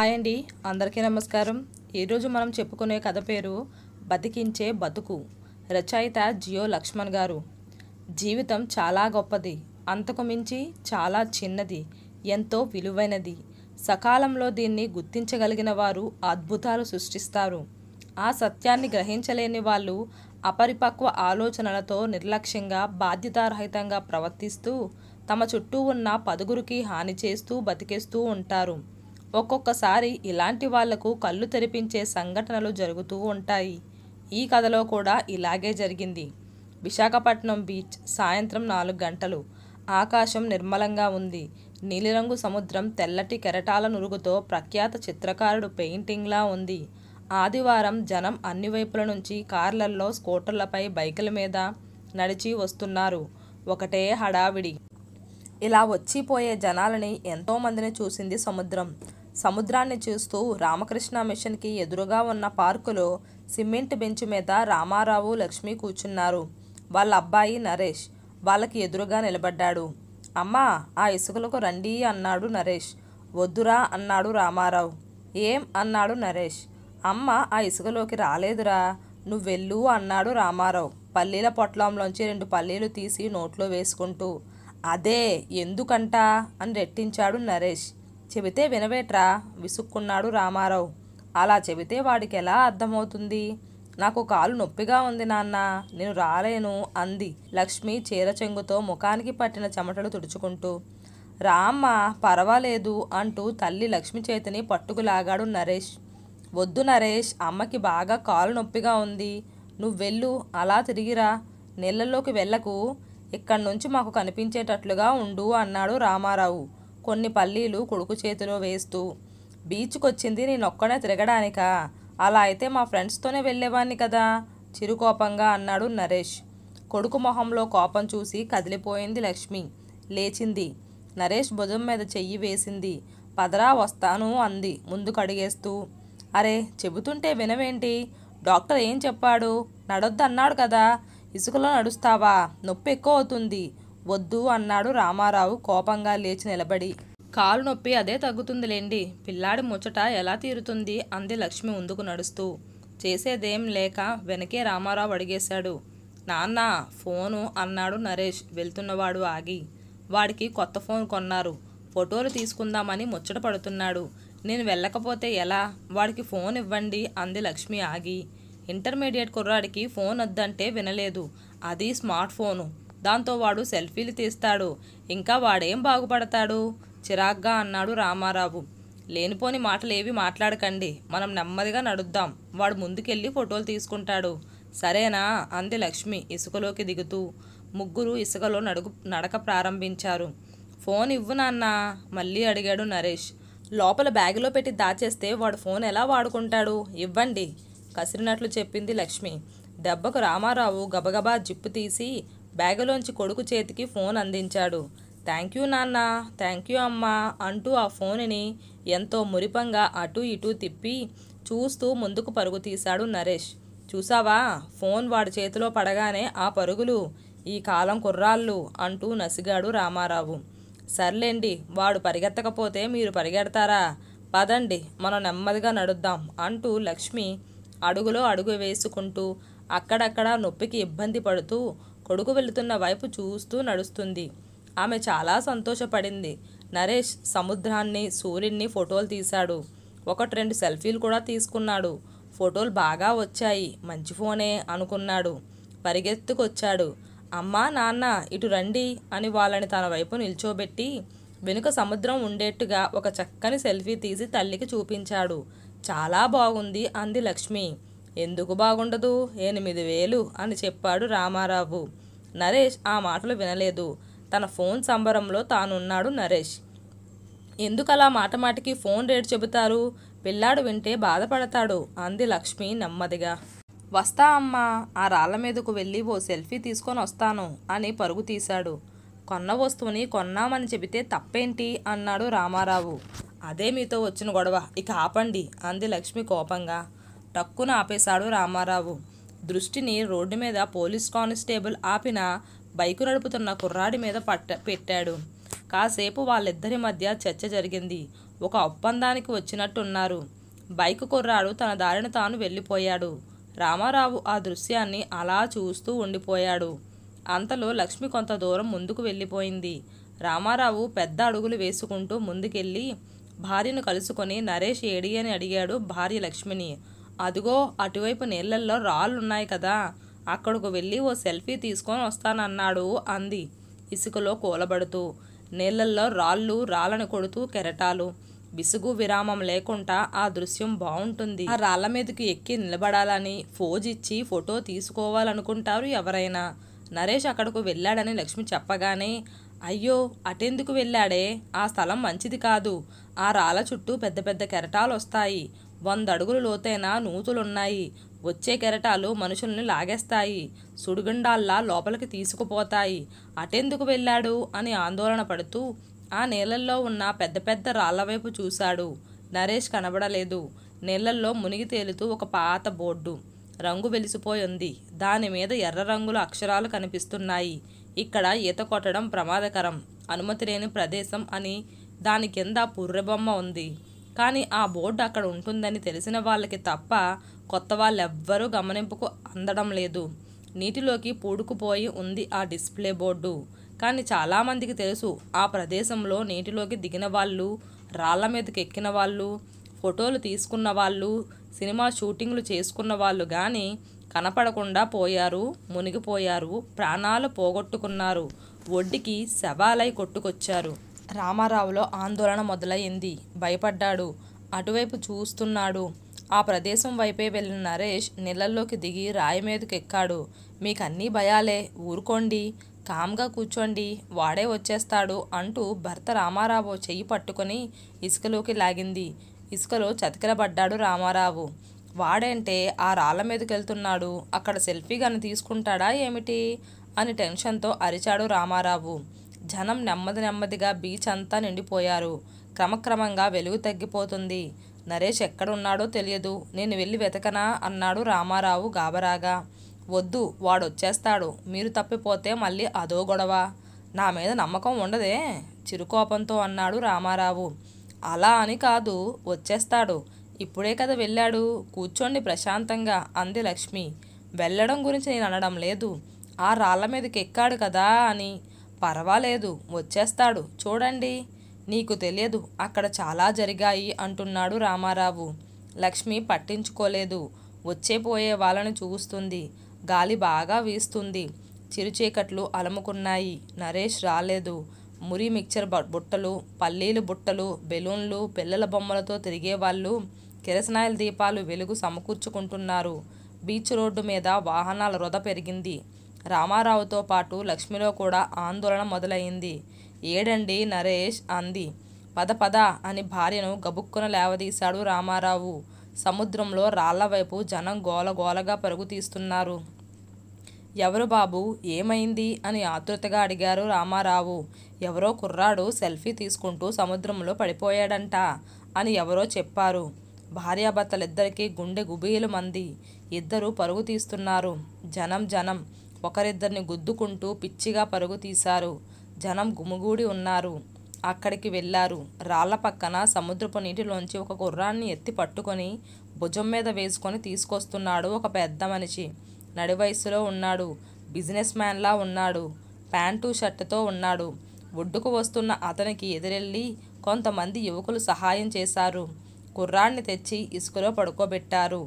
hi అండి అందరికీ నమస్కారం ఈరోజు మనం చెప్పుకునే కథ పేరు బతికించే బతుకు రచయిత జియో లక్ష్మణ్ గారు జీవితం చాలా గొప్పది అంతకు మించి చాలా చిన్నది ఎంతో విలువైనది సకాలంలో దీన్ని గుర్తించగలిగిన వారు అద్భుతాలు సృష్టిస్తారు ఆ సత్యాన్ని గ్రహించలేని వాళ్ళు అపరిపక్వ ఆలోచనలతో నిర్లక్ష్యంగా బాధ్యతారహితంగా ప్రవర్తిస్తూ తమ చుట్టూ ఉన్న పదుగురికి హాని చేస్తూ బతికేస్తూ ఉంటారు ఒక్కొక్కసారి ఇలాంటి వాళ్లకు కళ్ళు తెరిపించే సంఘటనలు జరుగుతూ ఉంటాయి ఈ కథలో కూడా ఇలాగే జరిగింది విశాఖపట్నం బీచ్ సాయంత్రం నాలుగు గంటలు ఆకాశం నిర్మలంగా ఉంది నీలిరంగు సముద్రం తెల్లటి కెరటాల నురుగుతో ప్రఖ్యాత చిత్రకారుడు పెయింటింగ్లా ఉంది ఆదివారం జనం అన్ని వైపుల నుంచి కార్లల్లో స్కూటర్లపై బైకుల మీద నడిచి వస్తున్నారు ఒకటే హడావిడి ఇలా వచ్చిపోయే జనాలని ఎంతోమందిని చూసింది సముద్రం సముద్రాన్ని చూస్తూ రామకృష్ణ మిషన్కి ఎదురుగా ఉన్న పార్కులో సిమెంట్ బెంచ్ మీద రామారావు లక్ష్మి కూర్చున్నారు వాళ్ళ అబ్బాయి నరేష్ వాళ్ళకి ఎదురుగా నిలబడ్డాడు అమ్మా ఆ ఇసుకలకు రండి అన్నాడు నరేష్ వద్దురా అన్నాడు రామారావు ఏం అన్నాడు నరేష్ అమ్మ ఆ ఇసుకలోకి రాలేదురా నువ్వు వెళ్ళు అన్నాడు రామారావు పల్లీల పొట్లంలోంచి రెండు పల్లీలు తీసి నోట్లో వేసుకుంటూ అదే ఎందుకంటా అని రెట్టించాడు నరేష్ చెబితే వినవేట్రా విసుక్కున్నాడు రామారావు అలా చెబితే వాడికి ఎలా అర్థమవుతుంది నాకు కాలు నొప్పిగా ఉంది నాన్న నేను రాలేను అంది లక్ష్మి చీరచెంగుతో ముఖానికి పట్టిన చెమటలు తుడుచుకుంటూ రామ్మ పర్వాలేదు అంటూ తల్లి లక్ష్మి చేతిని పట్టుకులాగాడు నరేష్ వద్దు నరేష్ అమ్మకి బాగా కాలు నొప్పిగా ఉంది నువ్వు వెళ్ళు అలా తిరిగిరా నీళ్ళల్లోకి వెళ్ళకు ఇక్కడి నుంచి మాకు కనిపించేటట్లుగా ఉండు అన్నాడు రామారావు కొన్ని పల్లీలు కొడుకు చేతిలో వేస్తూ బీచ్కొచ్చింది నేనొక్కడే తిరగడానికా అలా అయితే మా ఫ్రెండ్స్తోనే వెళ్ళేవాడిని కదా చిరుకోపంగా అన్నాడు నరేష్ కొడుకు మొహంలో కోపం చూసి కదిలిపోయింది లక్ష్మి లేచింది నరేష్ భుజం మీద చెయ్యి వేసింది పదరా వస్తాను అంది ముందుకు అడిగేస్తూ అరే చెబుతుంటే వినవేంటి డాక్టర్ ఏం చెప్పాడు నడొద్దన్నాడు కదా ఇసుకలో నడుస్తావా నొప్పి ఎక్కువ అవుతుంది వద్దు అన్నాడు రామారావు కోపంగా లేచి నిలబడి కాలు నొప్పి అదే తగ్గుతుందిలేండి పిల్లాడి ముచ్చట ఎలా తీరుతుంది అంది లక్ష్మి ముందుకు నడుస్తూ చేసేదేం లేక వెనకే రామారావు అడిగేశాడు నాన్న ఫోను అన్నాడు నరేష్ వెళ్తున్నవాడు ఆగి వాడికి కొత్త ఫోన్ కొన్నారు ఫోటోలు తీసుకుందామని ముచ్చట పడుతున్నాడు నేను వెళ్ళకపోతే ఎలా వాడికి ఫోన్ ఇవ్వండి అంది లక్ష్మి ఆగి ఇంటర్మీడియట్ కుర్రాడికి ఫోన్ వద్దంటే వినలేదు అది స్మార్ట్ ఫోను దాంతో వాడు సెల్ఫీలు తీస్తాడు ఇంకా వాడేం బాగుపడతాడు చిరాగ్గా అన్నాడు రామారావు లేనిపోని మాటలేవి మాట్లాడకండి మనం నెమ్మదిగా నడుద్దాం వాడు ముందుకెళ్ళి ఫోటోలు తీసుకుంటాడు సరేనా అంది లక్ష్మి ఇసుకలోకి దిగుతూ ముగ్గురు ఇసుకలో నడుగు నడక ప్రారంభించారు ఫోన్ ఇవ్వు నాన్న మళ్ళీ అడిగాడు నరేష్ లోపల బ్యాగులో పెట్టి దాచేస్తే వాడు ఫోన్ ఎలా వాడుకుంటాడు ఇవ్వండి కసిరినట్లు చెప్పింది లక్ష్మి దెబ్బకు రామారావు గబగబా జిప్పు తీసి బ్యాగులోంచి కొడుకు చేతికి ఫోన్ అందించాడు థ్యాంక్ యూ నాన్న థ్యాంక్ యూ అమ్మా అంటూ ఆ ఫోన్ని ఎంతో మురిపంగా అటు ఇటు తిప్పి చూస్తూ ముందుకు పరుగు తీశాడు నరేష్ చూసావా ఫోన్ వాడి చేతిలో పడగానే ఆ పరుగులు ఈ కాలం కుర్రాళ్ళు అంటూ నసిగాడు రామారావు సర్లేండి వాడు పరిగెత్తకపోతే మీరు పరిగెడతారా పదండి మనం నెమ్మదిగా నడుద్దాం అంటూ లక్ష్మి అడుగులో అడుగు వేసుకుంటూ అక్కడక్కడ నొప్పికి ఇబ్బంది పడుతూ కొడుకు వెళుతున్న వైపు చూస్తూ నడుస్తుంది ఆమె చాలా సంతోషపడింది నరేష్ సముద్రాన్ని సూర్యుడిని ఫోటోలు తీశాడు ఒకటి రెండు సెల్ఫీలు కూడా తీసుకున్నాడు ఫోటోలు బాగా వచ్చాయి మంచి ఫోనే అనుకున్నాడు పరిగెత్తుకొచ్చాడు అమ్మా నాన్న ఇటు రండి అని వాళ్ళని తన వైపు నిల్చోబెట్టి వెనుక సముద్రం ఉండేట్టుగా ఒక చక్కని సెల్ఫీ తీసి తల్లికి చూపించాడు చాలా బాగుంది అంది లక్ష్మి ఎందుకు బాగుండదు ఎనిమిది వేలు అని చెప్పాడు రామారావు నరేష్ ఆ మాటలు వినలేదు తన ఫోన్ సంబరంలో తానున్నాడు నరేష్ ఎందుకు అలా మాట మాటికి ఫోన్ రేటు చెబుతారు పిల్లాడు వింటే బాధపడతాడు అంది లక్ష్మి నెమ్మదిగా వస్తా అమ్మా ఆ రాళ్ళ మీదకు వెళ్ళి ఓ సెల్ఫీ తీసుకొని వస్తాను అని పరుగు తీశాడు కొన్న వస్తువుని కొన్నామని చెబితే తప్పేంటి అన్నాడు రామారావు అదే మీతో వచ్చిన గొడవ ఇక ఆపండి అంది లక్ష్మి కోపంగా టక్కున ఆపేశాడు రామారావు దృష్టిని రోడ్డు మీద పోలీస్ కానిస్టేబుల్ ఆపిన బైకు నడుపుతున్న కుర్రాడి మీద పట్ట పెట్టాడు కాసేపు వాళ్ళిద్దరి మధ్య చర్చ జరిగింది ఒక ఒప్పందానికి వచ్చినట్టున్నారు బైకు కుర్రాడు తన దారిన తాను వెళ్ళిపోయాడు రామారావు ఆ దృశ్యాన్ని అలా చూస్తూ ఉండిపోయాడు అంతలో లక్ష్మి కొంత దూరం ముందుకు వెళ్ళిపోయింది రామారావు పెద్ద అడుగులు వేసుకుంటూ ముందుకెళ్ళి భార్యను కలుసుకొని నరేష్ ఏడి అని అడిగాడు భార్య లక్ష్మిని అదిగో అటువైపు నీళ్ళల్లో రాళ్ళున్నాయి కదా అక్కడికి వెళ్ళి ఓ సెల్ఫీ తీసుకొని వస్తానన్నాడు అంది ఇసుకలో కూలబడుతూ నీళ్ళల్లో రాళ్ళు రాళ్ళను కొడుతూ కెరటాలు విసుగు విరామం లేకుండా ఆ దృశ్యం బాగుంటుంది ఆ రాళ్ళ మీదకి ఎక్కి నిలబడాలని ఫోజిచ్చి ఫోటో తీసుకోవాలనుకుంటారు ఎవరైనా నరేష్ అక్కడకు వెళ్ళాడని లక్ష్మి చెప్పగానే అయ్యో అటెందుకు వెళ్ళాడే ఆ స్థలం మంచిది కాదు ఆ రాళ్ళ చుట్టూ పెద్ద పెద్ద కెరటాలు వస్తాయి వందడుగులు లోతైన నూతులున్నాయి వచ్చే కెరటాలు మనుషుల్ని లాగేస్తాయి సుడిగుండాల్లా లోపలికి తీసుకుపోతాయి అటెందుకు వెళ్ళాడు అని ఆందోళన పడుతూ ఆ నీళ్ళల్లో ఉన్న పెద్ద పెద్ద వైపు చూశాడు నరేష్ కనబడలేదు నీళ్ళల్లో మునిగి తేలుతూ ఒక పాత బోర్డు రంగు వెలిసిపోయింది దాని మీద ఎర్ర రంగుల అక్షరాలు కనిపిస్తున్నాయి ఇక్కడ ఈత కొట్టడం ప్రమాదకరం అనుమతి లేని ప్రదేశం అని దాని కింద పుర్రెబొమ్మ ఉంది కానీ ఆ బోర్డు అక్కడ ఉంటుందని తెలిసిన వాళ్ళకి తప్ప కొత్త వాళ్ళెవ్వరూ గమనింపుకు అందడం లేదు నీటిలోకి పూడుకుపోయి ఉంది ఆ డిస్ప్లే బోర్డు కానీ చాలామందికి తెలుసు ఆ ప్రదేశంలో నీటిలోకి దిగిన వాళ్ళు రాళ్ల మీదకి ఎక్కిన వాళ్ళు ఫోటోలు తీసుకున్న వాళ్ళు సినిమా షూటింగ్లు చేసుకున్న వాళ్ళు కానీ కనపడకుండా పోయారు మునిగిపోయారు ప్రాణాలు పోగొట్టుకున్నారు ఒడ్డుకి శవాలై కొట్టుకొచ్చారు రామారావులో ఆందోళన మొదలయ్యింది భయపడ్డాడు అటువైపు చూస్తున్నాడు ఆ ప్రదేశం వైపే వెళ్ళిన నరేష్ నీళ్ళల్లోకి దిగి రాయి మీదకి ఎక్కాడు మీకన్నీ భయాలే ఊరుకోండి కామ్గా కూర్చోండి వాడే వచ్చేస్తాడు అంటూ భర్త రామారావు చెయ్యి పట్టుకొని ఇసుకలోకి లాగింది ఇసుకలో చతికిలబడ్డాడు రామారావు వాడంటే ఆ రాళ్ళ మీదకి వెళ్తున్నాడు అక్కడ సెల్ఫీ గాని తీసుకుంటాడా ఏమిటి అని టెన్షన్తో అరిచాడు రామారావు జనం నెమ్మది నెమ్మదిగా బీచ్ అంతా నిండిపోయారు క్రమక్రమంగా వెలుగు తగ్గిపోతుంది నరేష్ ఎక్కడున్నాడో తెలియదు నేను వెళ్ళి వెతకనా అన్నాడు రామారావు గాబరాగా వద్దు వాడొచ్చేస్తాడు మీరు తప్పిపోతే మళ్ళీ అదో గొడవ నా మీద నమ్మకం ఉండదే చిరుకోపంతో అన్నాడు రామారావు అలా అని కాదు వచ్చేస్తాడు ఇప్పుడే కదా వెళ్ళాడు కూర్చోండి ప్రశాంతంగా అంది లక్ష్మి వెళ్ళడం గురించి నేను అనడం లేదు ఆ రాళ్ళ మీదకి ఎక్కాడు కదా అని పర్వాలేదు వచ్చేస్తాడు చూడండి నీకు తెలియదు అక్కడ చాలా జరిగాయి అంటున్నాడు రామారావు లక్ష్మి పట్టించుకోలేదు వచ్చేపోయే వాళ్ళని చూస్తుంది గాలి బాగా వీస్తుంది చిరుచీకట్లు అలముకున్నాయి నరేష్ రాలేదు మురి మిక్చర్ బుట్టలు పల్లీలు బుట్టలు బెలూన్లు పిల్లల బొమ్మలతో తిరిగేవాళ్ళు కిరసనాయిల దీపాలు వెలుగు సమకూర్చుకుంటున్నారు బీచ్ రోడ్డు మీద వాహనాల రొద పెరిగింది రామారావుతో పాటు లక్ష్మిలో కూడా ఆందోళన మొదలైంది ఏడండి నరేష్ అంది పద పద అని భార్యను గబుక్కున లేవదీశాడు రామారావు సముద్రంలో రాళ్ల వైపు జనం గోలగోలగా పరుగు తీస్తున్నారు ఎవరు బాబు ఏమైంది అని ఆతృతగా అడిగారు రామారావు ఎవరో కుర్రాడు సెల్ఫీ తీసుకుంటూ సముద్రంలో పడిపోయాడంట అని ఎవరో చెప్పారు భార్యాభర్తలిద్దరికీ గుండె గుబీలు మంది ఇద్దరు పరుగు తీస్తున్నారు జనం జనం ఒకరిద్దరిని గుద్దుకుంటూ పిచ్చిగా పరుగు తీశారు జనం గుమిగూడి ఉన్నారు అక్కడికి వెళ్ళారు రాళ్ల పక్కన సముద్రపు నీటిలోంచి ఒక గుర్రాన్ని ఎత్తి పట్టుకొని భుజం మీద వేసుకొని తీసుకొస్తున్నాడు ఒక పెద్ద మనిషి నడివయసులో ఉన్నాడు బిజినెస్ మ్యాన్లా ఉన్నాడు ప్యాంటు షర్టుతో ఉన్నాడు ఒడ్డుకు వస్తున్న అతనికి ఎదురెళ్ళి కొంతమంది యువకులు సహాయం చేశారు కుర్రాన్ని తెచ్చి ఇసుకలో పడుకోబెట్టారు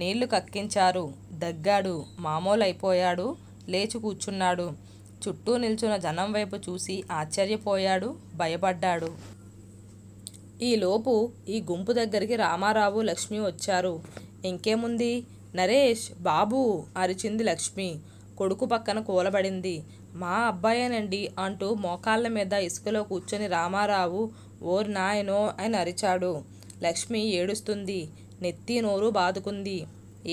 నీళ్లు కక్కించారు దగ్గాడు మామూలు అయిపోయాడు లేచి కూర్చున్నాడు చుట్టూ నిల్చున్న జనం వైపు చూసి ఆశ్చర్యపోయాడు భయపడ్డాడు ఈలోపు ఈ గుంపు దగ్గరికి రామారావు లక్ష్మి వచ్చారు ఇంకేముంది నరేష్ బాబు అరిచింది లక్ష్మి కొడుకు పక్కన కూలబడింది మా అబ్బాయేనండి అంటూ మోకాళ్ళ మీద ఇసుకలో కూర్చొని రామారావు ఓర్ నాయనో అని అరిచాడు లక్ష్మి ఏడుస్తుంది నెత్తి నోరు బాదుకుంది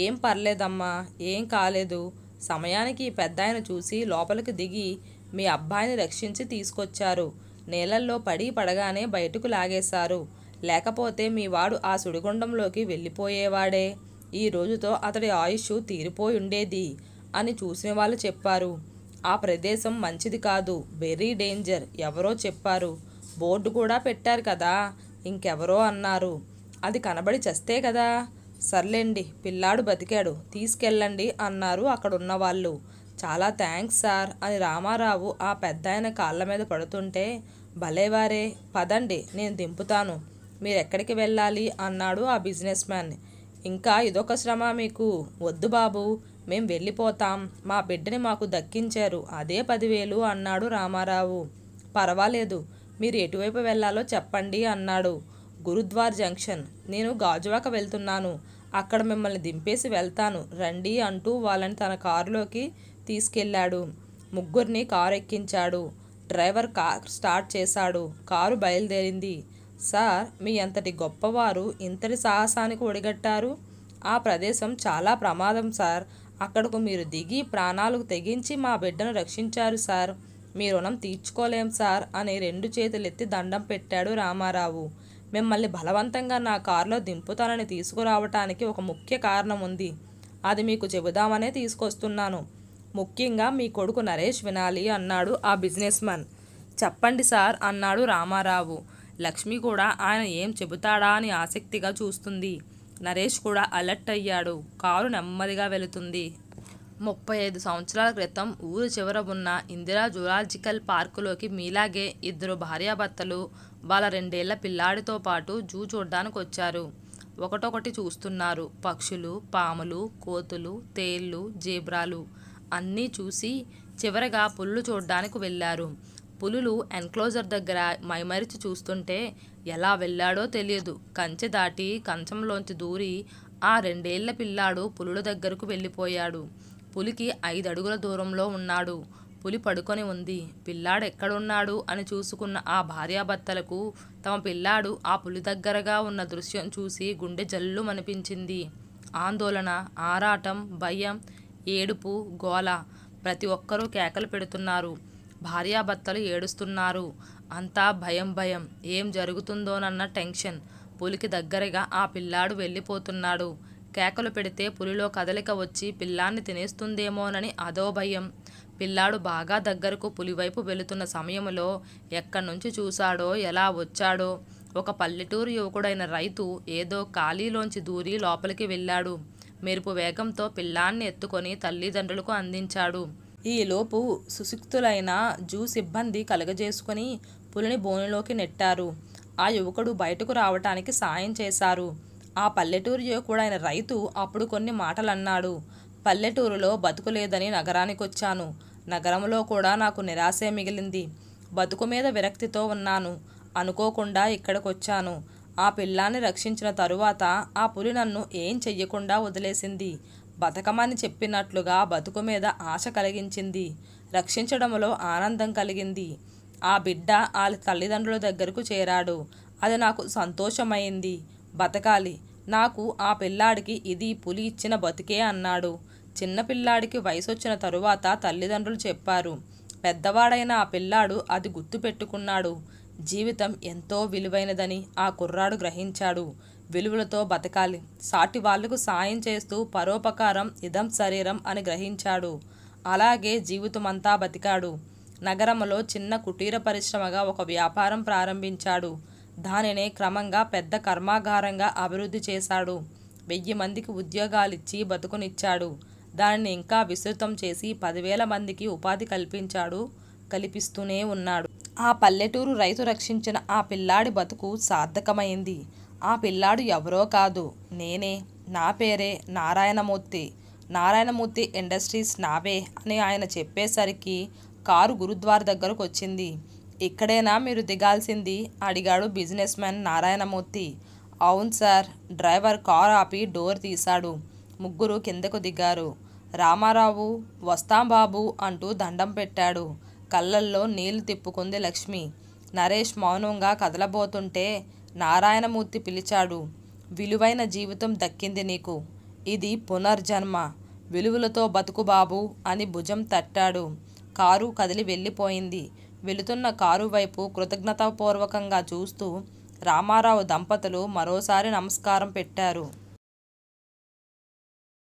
ఏం పర్లేదమ్మా ఏం కాలేదు సమయానికి పెద్ద ఆయన చూసి లోపలికి దిగి మీ అబ్బాయిని రక్షించి తీసుకొచ్చారు నీళ్ళల్లో పడి పడగానే బయటకు లాగేశారు లేకపోతే మీ వాడు ఆ సుడిగుండంలోకి వెళ్ళిపోయేవాడే ఈ రోజుతో అతడి ఆయుష్ తీరిపోయి ఉండేది అని చూసిన వాళ్ళు చెప్పారు ఆ ప్రదేశం మంచిది కాదు వెరీ డేంజర్ ఎవరో చెప్పారు బోర్డు కూడా పెట్టారు కదా ఇంకెవరో అన్నారు అది కనబడి చస్తే కదా సర్లేండి పిల్లాడు బతికాడు తీసుకెళ్ళండి అన్నారు అక్కడున్న వాళ్ళు చాలా థ్యాంక్స్ సార్ అని రామారావు ఆ పెద్దాయన కాళ్ళ మీద పడుతుంటే భలేవారే పదండి నేను దింపుతాను మీరెక్కడికి వెళ్ళాలి అన్నాడు ఆ బిజినెస్ మ్యాన్ ఇంకా ఇదొక శ్రమ మీకు వద్దు బాబు మేం వెళ్ళిపోతాం మా బిడ్డని మాకు దక్కించారు అదే పదివేలు అన్నాడు రామారావు పర్వాలేదు మీరు ఎటువైపు వెళ్ళాలో చెప్పండి అన్నాడు గురుద్వార్ జంక్షన్ నేను గాజువాక వెళ్తున్నాను అక్కడ మిమ్మల్ని దింపేసి వెళ్తాను రండి అంటూ వాళ్ళని తన కారులోకి తీసుకెళ్లాడు ముగ్గురిని కారు ఎక్కించాడు డ్రైవర్ కార్ స్టార్ట్ చేశాడు కారు బయలుదేరింది సార్ మీ అంతటి గొప్పవారు ఇంతటి సాహసానికి ఒడిగట్టారు ఆ ప్రదేశం చాలా ప్రమాదం సార్ అక్కడకు మీరు దిగి ప్రాణాలకు తెగించి మా బిడ్డను రక్షించారు సార్ మీ రుణం తీర్చుకోలేం సార్ అని రెండు చేతులెత్తి దండం పెట్టాడు రామారావు మిమ్మల్ని బలవంతంగా నా కారులో దింపుతానని తీసుకురావటానికి ఒక ముఖ్య కారణం ఉంది అది మీకు చెబుదామనే తీసుకొస్తున్నాను ముఖ్యంగా మీ కొడుకు నరేష్ వినాలి అన్నాడు ఆ బిజినెస్ మ్యాన్ చెప్పండి సార్ అన్నాడు రామారావు లక్ష్మి కూడా ఆయన ఏం చెబుతాడా అని ఆసక్తిగా చూస్తుంది నరేష్ కూడా అలర్ట్ అయ్యాడు కారు నెమ్మదిగా వెళుతుంది ముప్పై ఐదు సంవత్సరాల క్రితం ఊరు చివర ఉన్న ఇందిరా జులాజికల్ పార్కులోకి మీలాగే ఇద్దరు భార్యాభర్తలు వాళ్ళ రెండేళ్ల పిల్లాడితో పాటు జూ చూడ్డానికి వచ్చారు ఒకటొకటి చూస్తున్నారు పక్షులు పాములు కోతులు తేళ్ళు జీబ్రాలు అన్నీ చూసి చివరగా పుల్లు చూడ్డానికి వెళ్ళారు పులులు ఎన్క్లోజర్ దగ్గర మైమరిచి చూస్తుంటే ఎలా వెళ్ళాడో తెలియదు కంచె దాటి కంచంలోంచి దూరి ఆ రెండేళ్ల పిల్లాడు పులుల దగ్గరకు వెళ్ళిపోయాడు పులికి ఐదు అడుగుల దూరంలో ఉన్నాడు పులి పడుకొని ఉంది పిల్లాడు ఎక్కడున్నాడు అని చూసుకున్న ఆ భార్యాభర్తలకు తమ పిల్లాడు ఆ పులి దగ్గరగా ఉన్న దృశ్యం చూసి గుండె జల్లు అనిపించింది ఆందోళన ఆరాటం భయం ఏడుపు గోల ప్రతి ఒక్కరూ కేకలు పెడుతున్నారు భార్యాభర్తలు ఏడుస్తున్నారు అంతా భయం భయం ఏం జరుగుతుందోనన్న టెన్షన్ పులికి దగ్గరగా ఆ పిల్లాడు వెళ్ళిపోతున్నాడు కేకలు పెడితే పులిలో కదలిక వచ్చి పిల్లాన్ని తినేస్తుందేమోనని అదో భయం పిల్లాడు బాగా దగ్గరకు పులివైపు వెళుతున్న సమయంలో ఎక్కడి నుంచి చూశాడో ఎలా వచ్చాడో ఒక పల్లెటూరు యువకుడైన రైతు ఏదో ఖాళీలోంచి దూరి లోపలికి వెళ్ళాడు మెరుపు వేగంతో పిల్లాన్ని ఎత్తుకొని తల్లిదండ్రులకు అందించాడు ఈలోపు సుశిక్తులైన జూ సిబ్బంది కలగజేసుకుని పులిని బోనులోకి నెట్టారు ఆ యువకుడు బయటకు రావటానికి సాయం చేశారు ఆ పల్లెటూరు కూడా రైతు అప్పుడు కొన్ని మాటలు అన్నాడు పల్లెటూరులో బతుకులేదని నగరానికొచ్చాను నగరంలో కూడా నాకు నిరాశే మిగిలింది బతుకు మీద విరక్తితో ఉన్నాను అనుకోకుండా ఇక్కడికొచ్చాను ఆ పిల్లాన్ని రక్షించిన తరువాత ఆ పులి నన్ను ఏం చెయ్యకుండా వదిలేసింది బతకమని చెప్పినట్లుగా బతుకు మీద ఆశ కలిగించింది రక్షించడంలో ఆనందం కలిగింది ఆ బిడ్డ వాళ్ళ తల్లిదండ్రుల దగ్గరకు చేరాడు అది నాకు సంతోషమైంది బతకాలి నాకు ఆ పిల్లాడికి ఇది పులి ఇచ్చిన బతికే అన్నాడు చిన్నపిల్లాడికి వచ్చిన తరువాత తల్లిదండ్రులు చెప్పారు పెద్దవాడైన ఆ పిల్లాడు అది గుర్తుపెట్టుకున్నాడు జీవితం ఎంతో విలువైనదని ఆ కుర్రాడు గ్రహించాడు విలువలతో బతకాలి సాటి వాళ్లకు సాయం చేస్తూ పరోపకారం ఇదం శరీరం అని గ్రహించాడు అలాగే జీవితమంతా బతికాడు నగరంలో చిన్న కుటీర పరిశ్రమగా ఒక వ్యాపారం ప్రారంభించాడు దానినే క్రమంగా పెద్ద కర్మాగారంగా అభివృద్ధి చేశాడు వెయ్యి మందికి ఉద్యోగాలిచ్చి బతుకునిచ్చాడు దానిని ఇంకా విస్తృతం చేసి పదివేల మందికి ఉపాధి కల్పించాడు కల్పిస్తూనే ఉన్నాడు ఆ పల్లెటూరు రైతు రక్షించిన ఆ పిల్లాడి బతుకు సార్థకమైంది ఆ పిల్లాడు ఎవరో కాదు నేనే నా పేరే నారాయణమూర్తి నారాయణమూర్తి ఇండస్ట్రీస్ నావే అని ఆయన చెప్పేసరికి కారు గురుద్వార దగ్గరకు వచ్చింది ఇక్కడేనా మీరు దిగాల్సింది అడిగాడు బిజినెస్ మ్యాన్ నారాయణమూర్తి అవును సార్ డ్రైవర్ కార్ ఆపి డోర్ తీశాడు ముగ్గురు కిందకు దిగారు రామారావు వస్తాం బాబు అంటూ దండం పెట్టాడు కళ్ళల్లో నీళ్లు తిప్పుకుంది లక్ష్మి నరేష్ మౌనంగా కదలబోతుంటే నారాయణమూర్తి పిలిచాడు విలువైన జీవితం దక్కింది నీకు ఇది పునర్జన్మ విలువలతో బతుకు బాబు అని భుజం తట్టాడు కారు కదిలి వెళ్ళిపోయింది వెళుతున్న కారు వైపు కృతజ్ఞతాపూర్వకంగా చూస్తూ రామారావు దంపతులు మరోసారి నమస్కారం పెట్టారు